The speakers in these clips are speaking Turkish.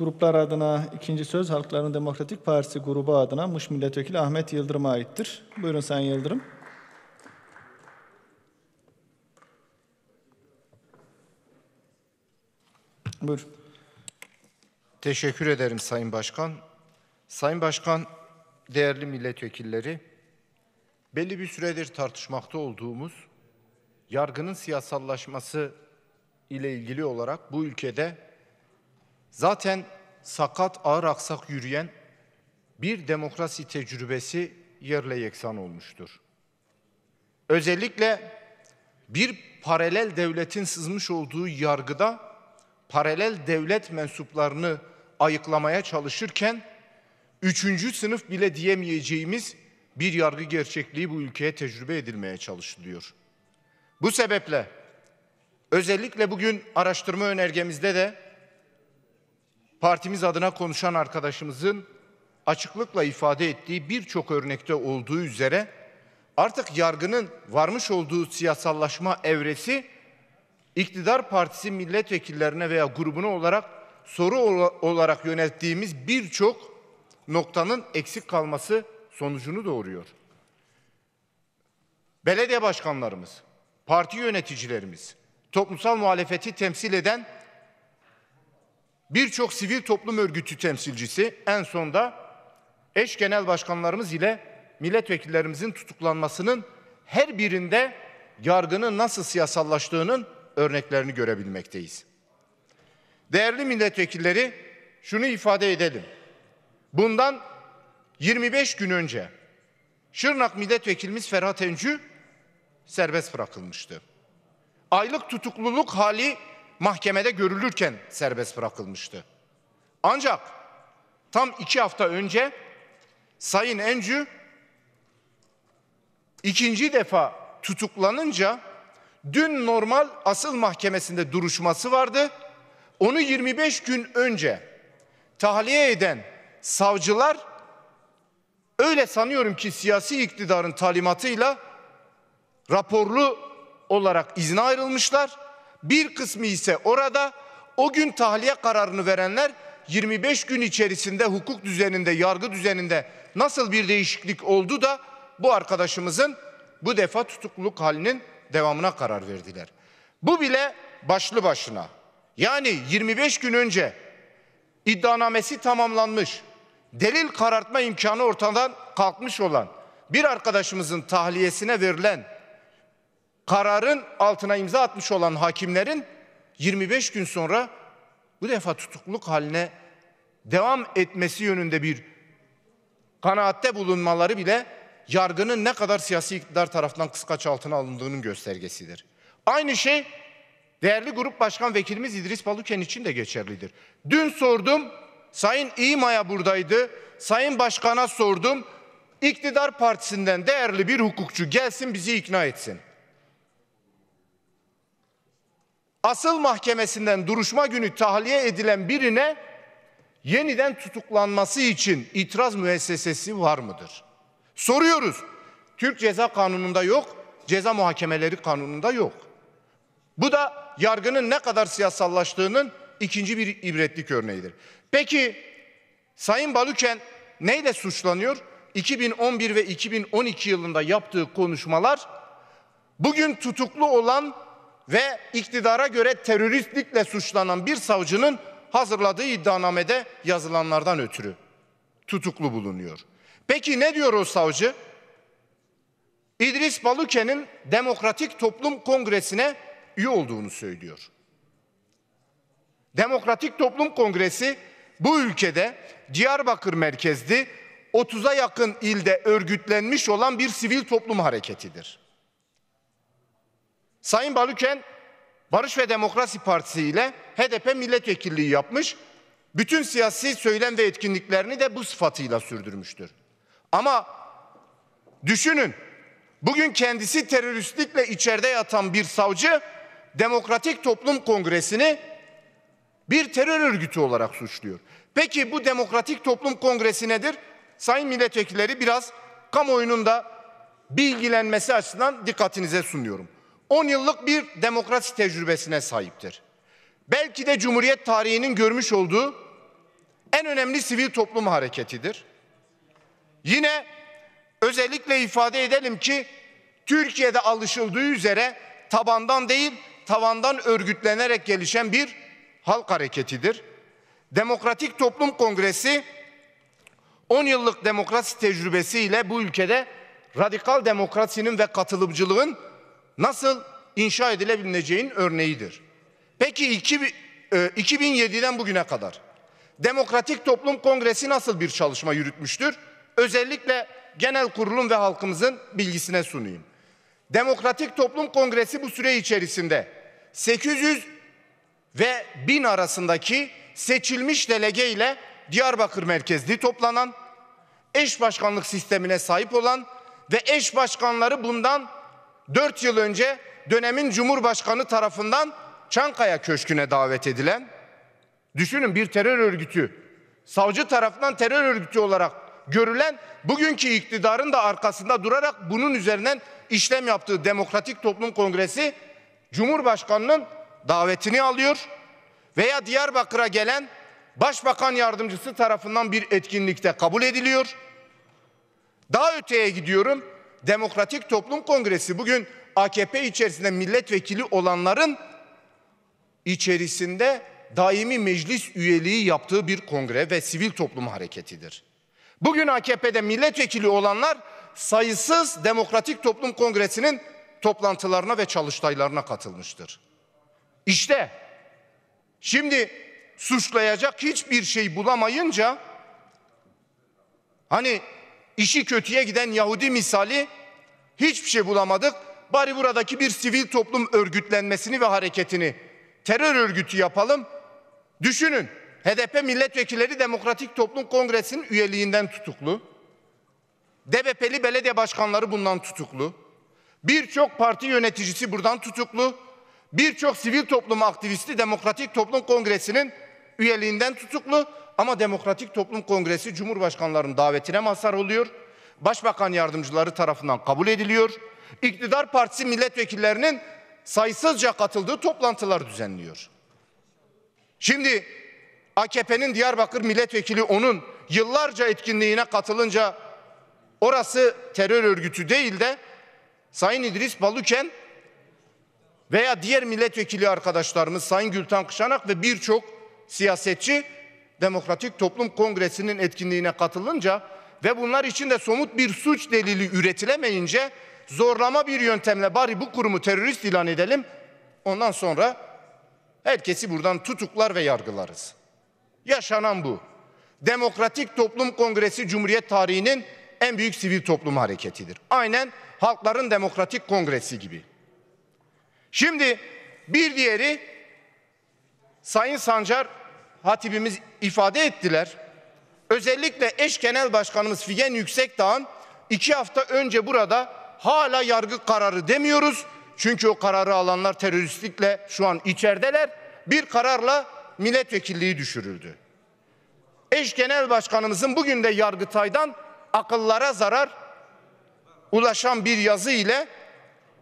Gruplar adına ikinci söz Halkların Demokratik Partisi grubu adına Muş Milletvekili Ahmet Yıldırım'a aittir. Buyurun Sayın Yıldırım. Buyur. Teşekkür ederim Sayın Başkan. Sayın Başkan, değerli milletvekilleri, belli bir süredir tartışmakta olduğumuz yargının siyasallaşması ile ilgili olarak bu ülkede Zaten sakat ağır aksak yürüyen bir demokrasi tecrübesi yerle yeksan olmuştur. Özellikle bir paralel devletin sızmış olduğu yargıda paralel devlet mensuplarını ayıklamaya çalışırken üçüncü sınıf bile diyemeyeceğimiz bir yargı gerçekliği bu ülkeye tecrübe edilmeye çalışılıyor. Bu sebeple özellikle bugün araştırma önergemizde de partimiz adına konuşan arkadaşımızın açıklıkla ifade ettiği birçok örnekte olduğu üzere artık yargının varmış olduğu siyasallaşma evresi iktidar partisi milletvekillerine veya grubuna olarak soru olarak yönettiğimiz birçok noktanın eksik kalması sonucunu doğuruyor. Belediye başkanlarımız, parti yöneticilerimiz, toplumsal muhalefeti temsil eden Birçok sivil toplum örgütü temsilcisi en sonda eş genel başkanlarımız ile milletvekillerimizin tutuklanmasının her birinde yargının nasıl siyasallaştığının örneklerini görebilmekteyiz. Değerli milletvekilleri şunu ifade edelim. Bundan 25 gün önce Şırnak milletvekilimiz Ferhat Encü serbest bırakılmıştı. Aylık tutukluluk hali mahkemede görülürken serbest bırakılmıştı. Ancak tam iki hafta önce Sayın Encü ikinci defa tutuklanınca dün normal asıl mahkemesinde duruşması vardı. Onu 25 gün önce tahliye eden savcılar öyle sanıyorum ki siyasi iktidarın talimatıyla raporlu olarak izne ayrılmışlar bir kısmı ise orada o gün tahliye kararını verenler 25 gün içerisinde hukuk düzeninde, yargı düzeninde nasıl bir değişiklik oldu da bu arkadaşımızın bu defa tutukluluk halinin devamına karar verdiler. Bu bile başlı başına. Yani 25 gün önce iddianamesi tamamlanmış, delil karartma imkanı ortadan kalkmış olan bir arkadaşımızın tahliyesine verilen kararın altına imza atmış olan hakimlerin 25 gün sonra bu defa tutukluk haline devam etmesi yönünde bir kanaatte bulunmaları bile yargının ne kadar siyasi iktidar tarafından kıskaç altına alındığının göstergesidir. Aynı şey değerli grup başkan vekilimiz İdris Baluken için de geçerlidir. Dün sordum, Sayın İma'ya buradaydı, Sayın Başkan'a sordum, iktidar partisinden değerli bir hukukçu gelsin bizi ikna etsin. asıl mahkemesinden duruşma günü tahliye edilen birine yeniden tutuklanması için itiraz müessesesi var mıdır? Soruyoruz. Türk Ceza Kanunu'nda yok, Ceza Muhakemeleri Kanunu'nda yok. Bu da yargının ne kadar siyasallaştığının ikinci bir ibretlik örneğidir. Peki Sayın Baluken neyle suçlanıyor? 2011 ve 2012 yılında yaptığı konuşmalar bugün tutuklu olan ve iktidara göre teröristlikle suçlanan bir savcının hazırladığı iddianamede yazılanlardan ötürü tutuklu bulunuyor. Peki ne diyor o savcı? İdris Baluke'nin Demokratik Toplum Kongresi'ne üye olduğunu söylüyor. Demokratik Toplum Kongresi bu ülkede Diyarbakır merkezli 30'a yakın ilde örgütlenmiş olan bir sivil toplum hareketidir. Sayın Baluken Barış ve Demokrasi Partisi ile HDP milletvekilliği yapmış. Bütün siyasi söylem ve etkinliklerini de bu sıfatıyla sürdürmüştür. Ama düşünün bugün kendisi teröristlikle içeride yatan bir savcı Demokratik Toplum Kongresi'ni bir terör örgütü olarak suçluyor. Peki bu Demokratik Toplum Kongresi nedir? Sayın milletvekilleri biraz kamuoyunun da bilgilenmesi açısından dikkatinize sunuyorum. 10 yıllık bir demokrasi tecrübesine sahiptir. Belki de Cumhuriyet tarihinin görmüş olduğu en önemli sivil toplum hareketidir. Yine özellikle ifade edelim ki Türkiye'de alışıldığı üzere tabandan değil tavandan örgütlenerek gelişen bir halk hareketidir. Demokratik Toplum Kongresi 10 yıllık demokrasi tecrübesiyle bu ülkede radikal demokrasinin ve katılımcılığın nasıl inşa edilebileceğin örneğidir. Peki 2007'den e, bugüne kadar Demokratik Toplum Kongresi nasıl bir çalışma yürütmüştür? Özellikle genel kurulum ve halkımızın bilgisine sunayım. Demokratik Toplum Kongresi bu süre içerisinde 800 ve 1000 arasındaki seçilmiş delege ile Diyarbakır merkezli toplanan, eş başkanlık sistemine sahip olan ve eş başkanları bundan 4 yıl önce dönemin Cumhurbaşkanı tarafından Çankaya Köşkü'ne davet edilen, düşünün bir terör örgütü, savcı tarafından terör örgütü olarak görülen, bugünkü iktidarın da arkasında durarak bunun üzerinden işlem yaptığı Demokratik Toplum Kongresi, Cumhurbaşkanı'nın davetini alıyor veya Diyarbakır'a gelen Başbakan Yardımcısı tarafından bir etkinlikte kabul ediliyor. Daha öteye gidiyorum. Demokratik Toplum Kongresi bugün AKP içerisinde milletvekili olanların içerisinde daimi meclis üyeliği yaptığı bir kongre ve sivil toplum hareketidir. Bugün AKP'de milletvekili olanlar sayısız Demokratik Toplum Kongresi'nin toplantılarına ve çalıştaylarına katılmıştır. İşte şimdi suçlayacak hiçbir şey bulamayınca hani işi kötüye giden Yahudi misali hiçbir şey bulamadık. Bari buradaki bir sivil toplum örgütlenmesini ve hareketini terör örgütü yapalım. Düşünün HDP milletvekilleri Demokratik Toplum Kongresi'nin üyeliğinden tutuklu. DBP'li belediye başkanları bundan tutuklu. Birçok parti yöneticisi buradan tutuklu. Birçok sivil toplum aktivisti Demokratik Toplum Kongresi'nin üyeliğinden tutuklu ama Demokratik Toplum Kongresi Cumhurbaşkanlarının davetine mazhar oluyor. Başbakan yardımcıları tarafından kabul ediliyor. İktidar partisi milletvekillerinin sayısızca katıldığı toplantılar düzenliyor. Şimdi AKP'nin Diyarbakır milletvekili onun yıllarca etkinliğine katılınca orası terör örgütü değil de Sayın İdris Baluken veya diğer milletvekili arkadaşlarımız Sayın Gülten Kışanak ve birçok siyasetçi Demokratik Toplum Kongresi'nin etkinliğine katılınca ve bunlar için de somut bir suç delili üretilemeyince zorlama bir yöntemle bari bu kurumu terörist ilan edelim. Ondan sonra herkesi buradan tutuklar ve yargılarız. Yaşanan bu. Demokratik Toplum Kongresi Cumhuriyet tarihinin en büyük sivil toplum hareketidir. Aynen Halkların Demokratik Kongresi gibi. Şimdi bir diğeri Sayın Sancar hatibimiz ifade ettiler. Özellikle eş genel başkanımız Figen Yüksekdağ'ın iki hafta önce burada hala yargı kararı demiyoruz. Çünkü o kararı alanlar teröristlikle şu an içerideler. Bir kararla milletvekilliği düşürüldü. Eş genel başkanımızın bugün de Yargıtay'dan akıllara zarar ulaşan bir yazı ile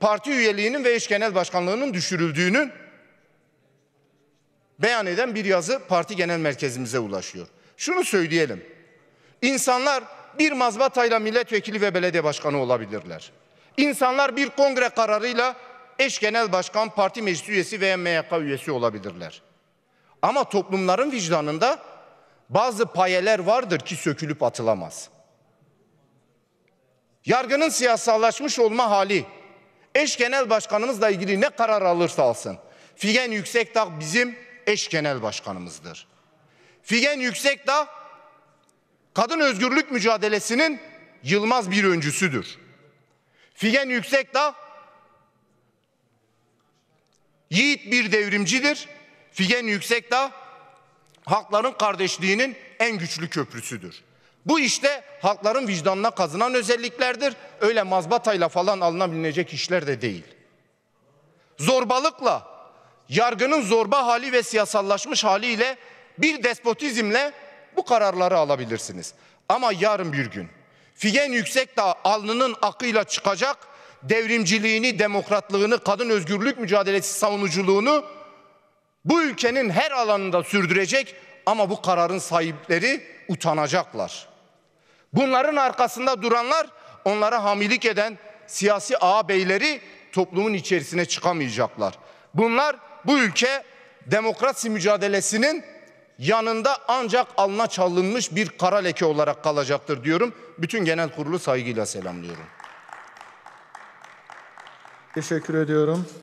parti üyeliğinin ve eş genel başkanlığının düşürüldüğünün beyan eden bir yazı parti genel merkezimize ulaşıyor. Şunu söyleyelim. İnsanlar bir mazbatayla milletvekili ve belediye başkanı olabilirler. İnsanlar bir kongre kararıyla eş genel başkan, parti meclis üyesi veya MYK üyesi olabilirler. Ama toplumların vicdanında bazı payeler vardır ki sökülüp atılamaz. Yargının siyasallaşmış olma hali, eş genel başkanımızla ilgili ne karar alırsa alsın, Figen Yüksekdağ bizim eş genel başkanımızdır. Figen Yüksekdağ kadın özgürlük mücadelesinin yılmaz bir öncüsüdür. Figen Yüksekdağ yiğit bir devrimcidir. Figen Yüksekdağ halkların kardeşliğinin en güçlü köprüsüdür. Bu işte halkların vicdanına kazınan özelliklerdir. Öyle mazbatayla falan alınabilecek işler de değil. Zorbalıkla, yargının zorba hali ve siyasallaşmış haliyle bir despotizmle bu kararları alabilirsiniz. Ama yarın bir gün Figen yüksek da alnının akıyla çıkacak devrimciliğini, demokratlığını, kadın özgürlük mücadelesi savunuculuğunu bu ülkenin her alanında sürdürecek ama bu kararın sahipleri utanacaklar. Bunların arkasında duranlar onlara hamilik eden siyasi ağabeyleri toplumun içerisine çıkamayacaklar. Bunlar bu ülke demokrasi mücadelesinin yanında ancak alına çalınmış bir kara leke olarak kalacaktır diyorum. Bütün genel kurulu saygıyla selamlıyorum. Teşekkür ediyorum.